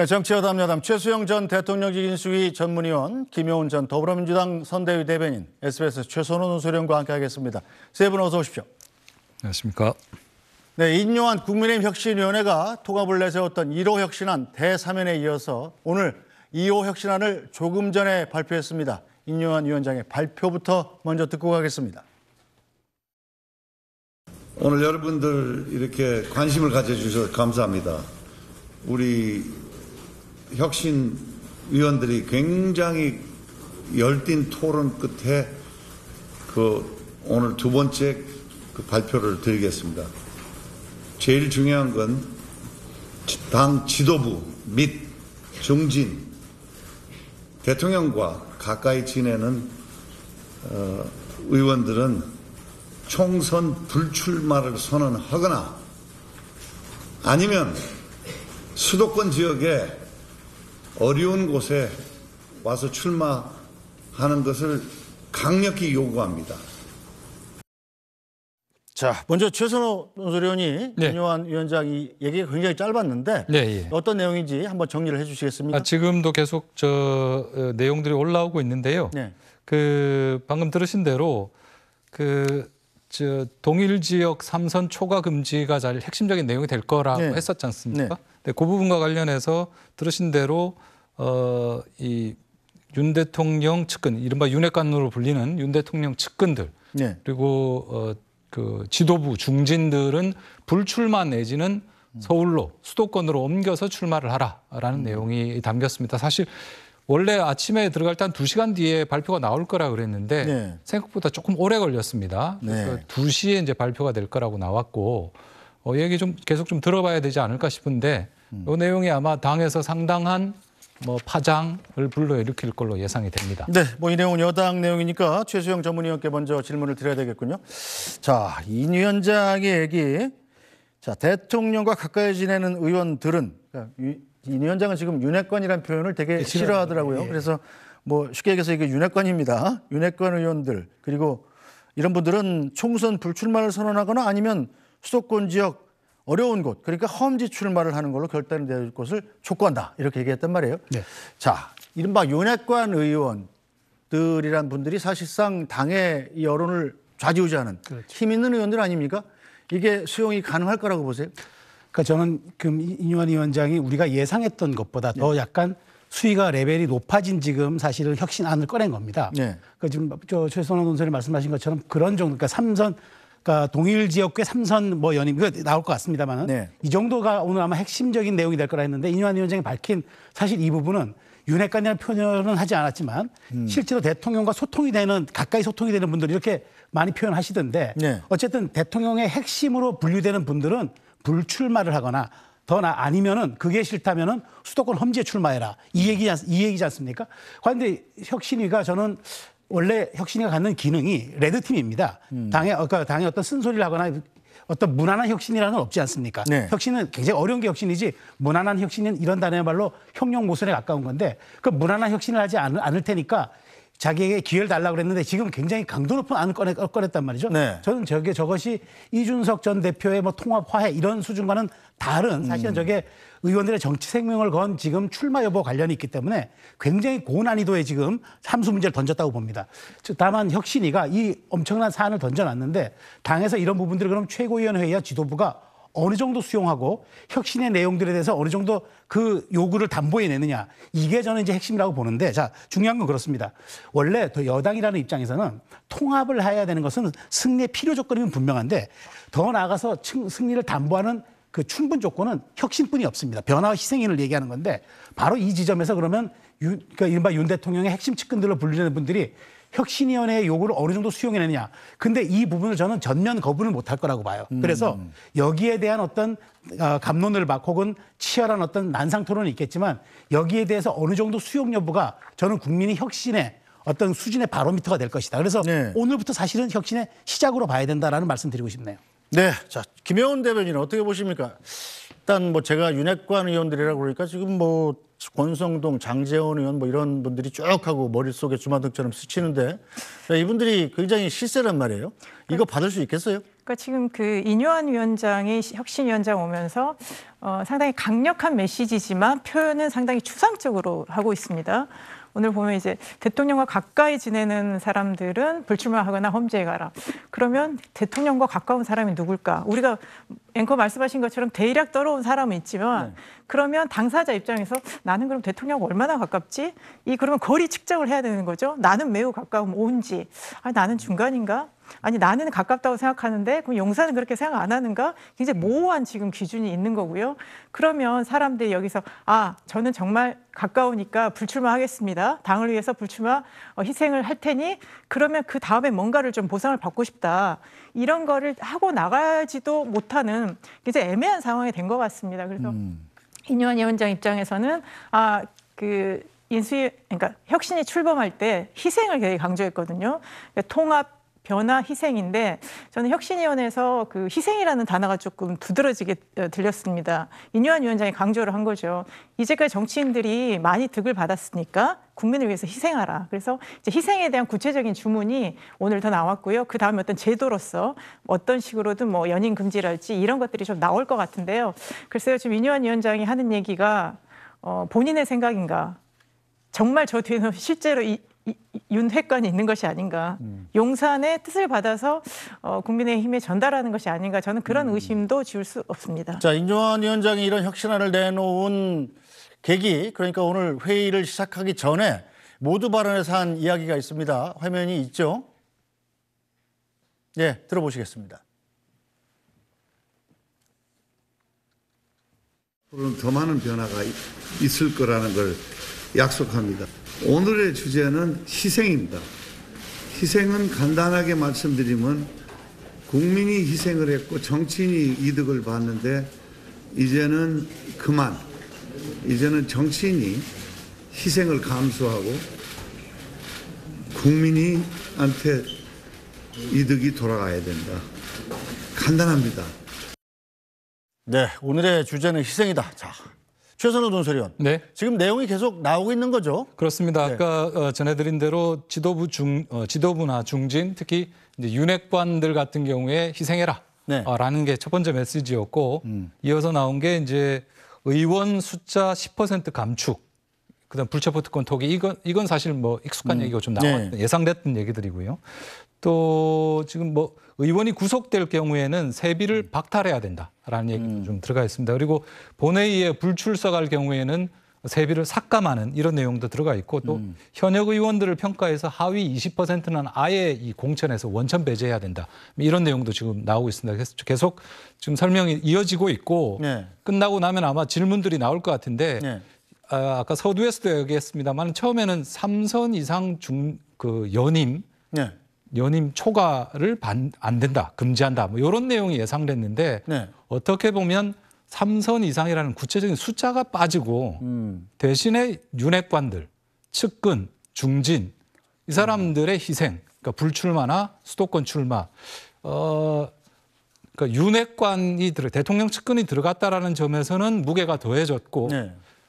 네, 정치여담 여담 최수영 전 대통령 직인수위 전문위원, 김효훈 전 더불어민주당 선대위 대변인, SBS 최선호 소련과 함께하겠습니다. 세 분 어서 오십시오. 안녕하십니까. 네, 인요한 국민의힘 혁신위원회가 통합을 내세웠던 1호 혁신안 대사면에 이어서 오늘 2호 혁신안을 조금 전에 발표했습니다. 인요한 위원장의 발표부터 먼저 듣고 가겠습니다. 오늘 여러분들 이렇게 관심을 가져주셔서 감사합니다. 우리 혁신 위원들이 굉장히 열띤 토론 끝에 그 오늘 두 번째 그 발표를 드리겠습니다. 제일 중요한 건 당 지도부 및 중진 대통령과 가까이 지내는 어, 의원들은 총선 불출마를 선언하거나 아니면 수도권 지역에 어려운 곳에 와서 출마하는 것을 강력히 요구합니다. 자, 먼저 최선호 논설위원이 네. 김요한 위원장이 얘기가 굉장히 짧았는데 네, 예. 어떤 내용인지 한번 정리를 해주시겠습니까? 아, 지금도 계속 저 어, 내용들이 올라오고 있는데요. 네. 그 방금 들으신 대로 그저 동일 지역 삼선 초과 금지가 잘 핵심적인 내용이 될 거라고 네. 했었지 않습니까? 네. 근데 네, 그 부분과 관련해서 들으신 대로 어, 이윤 대통령 측근, 이른바 윤핵관으로 불리는 윤 대통령 측근들 네. 그리고 어, 그 지도부 중진들은 불출마 내지는 서울로 수도권으로 옮겨서 출마를 하라라는 음. 내용이 담겼습니다. 사실 원래 아침에 들어갈 때 한 두시간 뒤에 발표가 나올 거라 그랬는데 네. 생각보다 조금 오래 걸렸습니다. 네. 그러니까 2시에 이제 발표가 될 거라고 나왔고 어, 얘기 좀 계속 좀 들어봐야 되지 않을까 싶은데 음. 이 내용이 아마 당에서 상당한 뭐 파장을 불러일으킬 걸로 예상이 됩니다. 네, 뭐 이 내용은 여당 내용이니까 최수영 전문위원께 먼저 질문을 드려야 되겠군요. 자, 인 위원장의 얘기. 자, 대통령과 가까이 지내는 의원들은 그러니까 인 위원장은 지금 윤핵관이라는 표현을 되게 네, 싫어하더라고요. 예. 그래서 뭐 쉽게 얘기해서 이게 윤핵관입니다. 윤핵관 의원들 그리고 이런 분들은 총선 불출마를 선언하거나 아니면 수도권 지역 어려운 곳, 그러니까 험지 출마를 하는 걸로 결단이 될 것을 촉구한다. 이렇게 얘기했단 말이에요. 네. 자, 이른바 윤핵관 의원들이란 분들이 사실상 당의 여론을 좌지우지하는 그렇죠. 힘 있는 의원들 아닙니까? 이게 수용이 가능할 거라고 보세요? 그러니까 저는 지금 이유한 위원장이 우리가 예상했던 것보다 네. 더 약간 수위가 레벨이 높아진 지금 사실은 혁신안을 꺼낸 겁니다. 네. 그니까 지금 저 최선호 논설이 말씀하신 것처럼 그런 정도, 그러니까 삼선 그러니까 동일 지역구의 삼선 뭐 연임 그 나올 것 같습니다만은 네. 이 정도가 오늘 아마 핵심적인 내용이 될 거라 했는데 이뇨 위원장이 밝힌 사실 이 부분은 윤핵관이라는 표현은 하지 않았지만 음. 실제로 대통령과 소통이 되는 가까이 소통이 되는 분들 이렇게 많이 표현하시던데 네. 어쨌든 대통령의 핵심으로 분류되는 분들은 불출마를 하거나 더 나 아니면은 그게 싫다면은 수도권 험지에 출마해라 이 얘기 이 얘기지 않습니까? 그런데 혁신위가 저는 원래 혁신이가 갖는 기능이 레드팀입니다. 음. 당의, 어, 그러니까 당의 어떤 쓴소리를 하거나 어떤 무난한 혁신이라는 건 없지 않습니까? 네. 혁신은 굉장히 어려운 게 혁신이지 무난한 혁신은 이런 단어야말로 형용 모순에 가까운 건데 그 무난한 혁신을 하지 않을, 않을 테니까 자기에게 기회를 달라고 그랬는데 지금 굉장히 강도 높은 안을 꺼내, 꺼냈단 말이죠. 네. 저는 저게 저것이 이준석 전 대표의 뭐 통합 화해 이런 수준과는 다른 사실은 음. 저게 의원들의 정치 생명을 건 지금 출마 여부 관련이 있기 때문에 굉장히 고난이도에 지금 삼수 문제를 던졌다고 봅니다. 다만 혁신이가 이 엄청난 사안을 던져놨는데 당에서 이런 부분들을 그럼 최고위원회의와 지도부가 어느 정도 수용하고 혁신의 내용들에 대해서 어느 정도 그 요구를 담보해 내느냐 이게 저는 이제 핵심이라고 보는데 자 중요한 건 그렇습니다. 원래 더 여당이라는 입장에서는 통합을 해야 되는 것은 승리의 필요 조건이면 분명한데 더 나아가서 승리를 담보하는 그 충분 조건은 혁신뿐이 없습니다. 변화와 희생인을 얘기하는 건데 바로 이 지점에서 그러면 윤, 그러니까 이른바 윤 대통령의 핵심 측근들로 분류되는 분들이 혁신위원회의 요구를 어느 정도 수용해내느냐. 근데 이 부분을 저는 전면 거부를 못할 거라고 봐요. 음. 그래서 여기에 대한 어떤 어, 감론을 막 혹은 치열한 어떤 난상 토론이 있겠지만 여기에 대해서 어느 정도 수용 여부가 저는 국민이 혁신에 어떤 수준의 바로미터가 될 것이다. 그래서 네. 오늘부터 사실은 혁신의 시작으로 봐야 된다라는 말씀드리고 싶네요. 네, 자 김혜원 대변인 어떻게 보십니까? 일단 뭐 제가 윤핵관 의원들이라 고 그러니까 지금 뭐 권성동, 장재원 의원 뭐 이런 분들이 쭉 하고 머릿속에 주마등처럼 스치는데 이분들이 굉장히 실세란 말이에요. 이거 받을 수 있겠어요? 그러니까 지금 그 인요한 위원장이 혁신위원장 오면서 어, 상당히 강력한 메시지지만 표현은 상당히 추상적으로 하고 있습니다. 오늘 보면 이제 대통령과 가까이 지내는 사람들은 불출마하거나 험지에 가라. 그러면 대통령과 가까운 사람이 누굴까? 우리가 앵커 말씀하신 것처럼 대략 떨어온 사람은 있지만 네. 그러면 당사자 입장에서 나는 그럼 대통령 얼마나 가깝지? 이 그러면 거리 측정을 해야 되는 거죠. 나는 매우 가까운 온지. 아니 나는 중간인가? 아니 나는 가깝다고 생각하는데 그럼 용사는 그렇게 생각 안 하는가? 굉장히 모호한 지금 기준이 있는 거고요. 그러면 사람들이 여기서 아 저는 정말 가까우니까 불출마하겠습니다. 당을 위해서 불출마 어, 희생을 할 테니 그러면 그 다음에 뭔가를 좀 보상을 받고 싶다. 이런 거를 하고 나가지도 못하는 굉장히 애매한 상황이 된 것 같습니다. 그래서 음. 이뇨한 위원장 입장에서는 아 그 인수위 그러니까 혁신이 출범할 때 희생을 굉장히 강조했거든요. 그러니까 통합 변화 희생인데 저는 혁신위원회에서 그 희생이라는 단어가 조금 두드러지게 어, 들렸습니다. 인유한 위원장이 강조를 한 거죠. 이제까지 정치인들이 많이 득을 받았으니까 국민을 위해서 희생하라. 그래서 이제 희생에 대한 구체적인 주문이 오늘 더 나왔고요. 그 다음에 어떤 제도로서 어떤 식으로든 뭐 연인 금지랄지 이런 것들이 좀 나올 것 같은데요. 글쎄요, 지금 인유한 위원장이 하는 얘기가 어, 본인의 생각인가 정말 저 뒤에는 실제로 이, 윤회관이 있는 것이 아닌가. 음. 용산의 뜻을 받아서 어, 국민의힘에 전달하는 것이 아닌가. 저는 그런 음. 의심도 지울 수 없습니다. 자, 인종환 위원장이 이런 혁신안을 내놓은 계기, 그러니까 오늘 회의를 시작하기 전에 모두 발언에서 한 이야기가 있습니다. 화면이 있죠? 예, 들어보시겠습니다. 앞으로는 더 많은 변화가 있을 거라는 걸 약속합니다. 오늘의 주제는 희생입니다. 희생은 간단하게 말씀드리면 국민이 희생을 했고 정치인이 이득을 봤는데 이제는 그만 이제는 정치인이 희생을 감수하고 국민이한테 이득이 돌아가야 된다. 간단합니다. 네, 오늘의 주제는 희생이다. 자, 최선호 논설위원. 네. 지금 내용이 계속 나오고 있는 거죠? 그렇습니다. 네. 아까 어, 전해드린 대로 지도부 중 어, 지도부나 중진 특히 이제 윤핵관들 같은 경우에 희생해라. 네. 아, 라는 게 첫 번째 메시지였고 음. 이어서 나온 게 이제 의원 숫자 10% 감축. 그다음 불체포 특권 토기 이건 이건 사실 뭐 익숙한 음. 얘기가 좀 나왔 네. 예상됐던 얘기들이고요. 또 지금 뭐 의원이 구속될 경우에는 세비를 음. 박탈해야 된다라는 얘기도 음. 좀 들어가 있습니다. 그리고 본회의에 불출석할 경우에는 세비를 삭감하는 이런 내용도 들어가 있고 또 음. 현역 의원들을 평가해서 하위 20%는 아예 이 공천에서 원천 배제해야 된다 이런 내용도 지금 나오고 있습니다. 그래서 계속 지금 설명이 이어지고 있고 네. 끝나고 나면 아마 질문들이 나올 것 같은데 네. 아, 아까 서두에서도 얘기했습니다만 처음에는 3선 이상 중 그 연임 네. 연임 초과를 반, 안 된다, 금지한다, 뭐 이런 내용이 예상됐는데 네. 어떻게 보면 3선 이상이라는 구체적인 숫자가 빠지고 음. 대신에 윤핵관들, 측근, 중진 이 사람들의 희생, 그러니까 불출마나 수도권 출마, 어, 그러니까 윤핵관이 들어 대통령 측근이 들어갔다라는 점에서는 무게가 더해졌고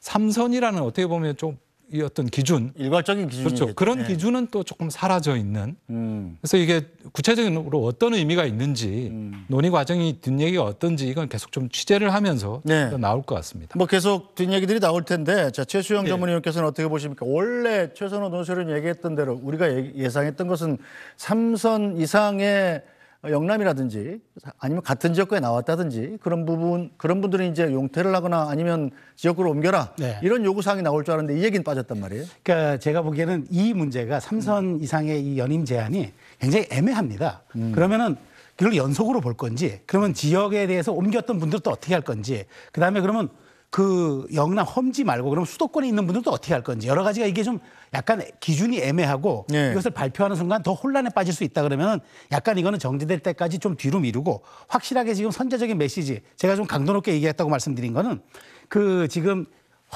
3선이라는 어떻게 보면 좀이 어떤 기준 일괄적인 기준 그렇죠 그런 네. 기준은 또 조금 사라져 있는 음. 그래서 이게 구체적으로 어떤 의미가 있는지 음. 논의 과정이 뒷얘기가 어떤지 이건 계속 좀 취재를 하면서 네. 나올 것 같습니다 뭐 계속 뒷얘기들이 나올 텐데 자 최수영 네. 전문위원께서는 어떻게 보십니까 원래 최선호 논설위 얘기했던 대로 우리가 예, 예상했던 것은 삼선 이상의 어, 영남이라든지 아니면 같은 지역구에 나왔다든지 그런 부분 그런 분들은 이제 용퇴를 하거나 아니면 지역구로 옮겨라 네. 이런 요구 사항이 나올 줄 알았는데 이 얘기는 빠졌단 말이에요. 그러니까 제가 보기에는 이 문제가 삼선 음. 이상의 이 연임 제한이 굉장히 애매합니다. 음. 그러면은 이걸 연속으로 볼 건지 그러면 지역에 대해서 옮겼던 분들도 어떻게 할 건지 그다음에 그러면 그 영남 험지 말고 그럼 수도권에 있는 분들도 어떻게 할 건지 여러 가지가 이게 좀 약간 기준이 애매하고 네. 이것을 발표하는 순간 더 혼란에 빠질 수 있다 그러면은 약간 이거는 정지될 때까지 좀 뒤로 미루고 확실하게 지금 선제적인 메시지 제가 좀 강도 높게 얘기했다고 말씀드린 거는 그 지금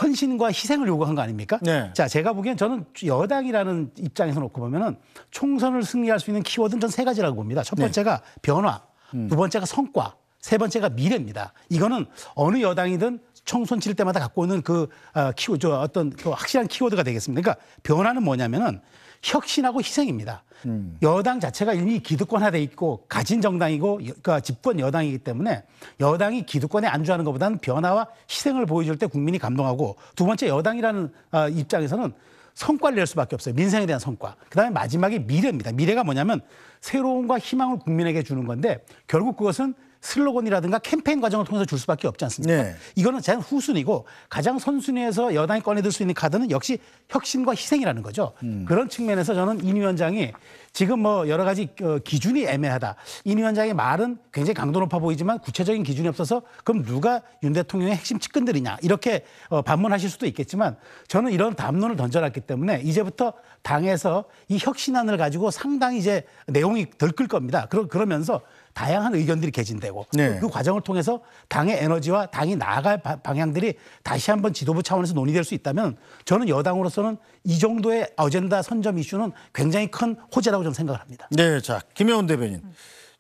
헌신과 희생을 요구한 거 아닙니까? 네. 자, 제가 보기엔 저는 여당이라는 입장에서 놓고 보면은 총선을 승리할 수 있는 키워드는 전 세 가지라고 봅니다. 첫 네. 번째가 네. 변화, 음. 두 번째가 성과, 세 번째가 미래입니다. 이거는 어느 여당이든 총선 년칠 때마다 갖고 오는 그 어, 키워 저 어떤 그 확실한 키워드가 되겠습니다. 그러니까 변화는 뭐냐면은 혁신하고 희생입니다. 음. 여당 자체가 이미 기득권화돼 있고 가진 정당이고 그러니까 집권 여당이기 때문에 여당이 기득권에 안주하는 것보다는 변화와 희생을 보여줄 때 국민이 감동하고 두 번째 여당이라는 어, 입장에서는 성과를 낼 수밖에 없어요. 민생에 대한 성과. 그다음에 마지막에 미래입니다. 미래가 뭐냐면 새로운과 희망을 국민에게 주는 건데 결국 그것은 슬로건이라든가 캠페인 과정을 통해서 줄 수밖에 없지 않습니까? 네. 이거는 제 후순위고 가장 선순위에서 여당이 꺼내들 수 있는 카드는 역시 혁신과 희생이라는 거죠. 음. 그런 측면에서 저는 이 위원장이 지금 뭐 여러 가지 어, 기준이 애매하다. 이 위원장의 말은 굉장히 강도 높아 보이지만 구체적인 기준이 없어서 그럼 누가 윤 대통령의 핵심 측근들이냐 이렇게 어, 반문하실 수도 있겠지만 저는 이런 담론을 던져놨기 때문에 이제부터 당에서 이 혁신안을 가지고 상당히 이제 내용이 덜 끌 겁니다. 그러면서 다양한 의견들이 개진되고 네. 그 과정을 통해서 당의 에너지와 당이 나아갈 방향들이 다시 한번 지도부 차원에서 논의될 수 있다면 저는 여당으로서는 이 정도의 어젠다 선점 이슈는 굉장히 큰 호재라고 저는 생각을 합니다. 네, 자 김영훈 대변인.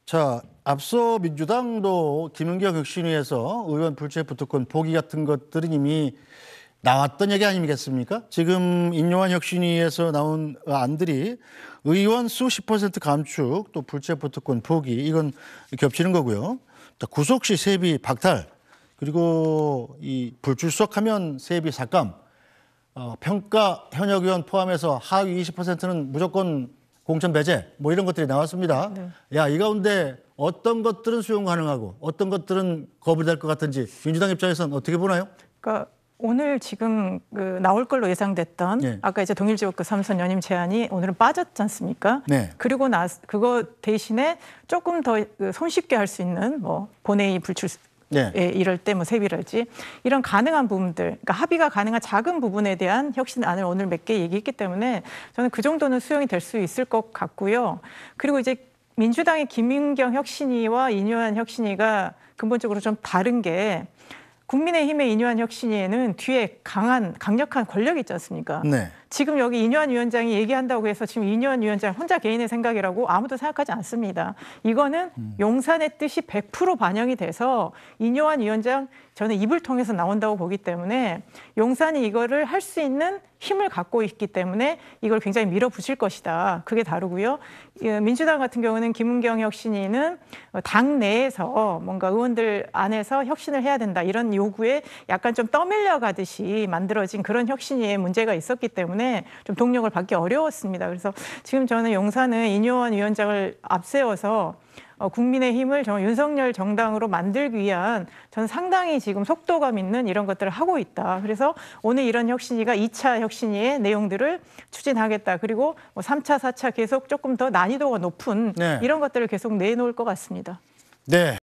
자 앞서 민주당도 김은경 혁신위에서 의원 불체 부특권 포기 같은 것들은 이미 나왔던 얘기 아니겠습니까? 지금 인용한 혁신위에서 나온 안들이 의원 수 10% 감축, 또 불체 포트권 포기 이건 겹치는 거고요. 구속 시 세비 박탈 그리고 이 불출석하면 세비 삭감 어, 평가 현역 의원 포함해서 하위 20%는 무조건 공천 배제 뭐 이런 것들이 나왔습니다. 네. 야이 가운데 어떤 것들은 수용 가능하고 어떤 것들은 거부될 것 같은지 민주당 입장에서는 어떻게 보나요? 그러니까 오늘 지금 그 나올 걸로 예상됐던 네. 아까 이제 동일 지역구 삼선 연임 제안이 오늘은 빠졌지 않습니까? 네. 그리고 나 그거 대신에 조금 더 그 손쉽게 할 수 있는 뭐 본회의 불출 네. 예. 네. 이럴 때 뭐 세비랄지 이런 가능한 부분들, 그러니까 합의가 가능한 작은 부분에 대한 혁신안을 오늘 몇 개 얘기했기 때문에 저는 그 정도는 수용이 될 수 있을 것 같고요. 그리고 이제 민주당의 김민경 혁신이와 이뇨한 혁신이가 근본적으로 좀 다른 게 국민의힘의 인요한 혁신위에는 뒤에 강한 강력한 권력이 있지 않습니까? 네. 지금 여기 이뇨한 위원장이 얘기한다고 해서 지금 이뇨한 위원장 혼자 개인의 생각이라고 아무도 생각하지 않습니다. 이거는 음. 용산의 뜻이 100% 반영이 돼서 이뇨한 위원장 저는 입을 통해서 나온다고 보기 때문에 용산이 이거를 할 수 있는 힘을 갖고 있기 때문에 이걸 굉장히 밀어붙일 것이다. 그게 다르고요. 민주당 같은 경우는 김은경 혁신위는 당 내에서 뭔가 의원들 안에서 혁신을 해야 된다. 이런 요구에 약간 좀 떠밀려 가듯이 만들어진 그런 혁신위의 문제가 있었기 때문에 때문에 좀 동력을 받기 어려웠습니다. 그래서 지금 저는 용산은 인요원 위원장을 앞세워서 어, 국민의 힘을 저 윤석열 정당으로 만들기 위한 저는 상당히 지금 속도감 있는 이런 것들을 하고 있다. 그래서 오늘 이런 혁신위가 2차 혁신위의 내용들을 추진하겠다. 그리고 뭐 3차, 4차 계속 조금 더 난이도가 높은 네. 이런 것들을 계속 내놓을 것 같습니다. 네.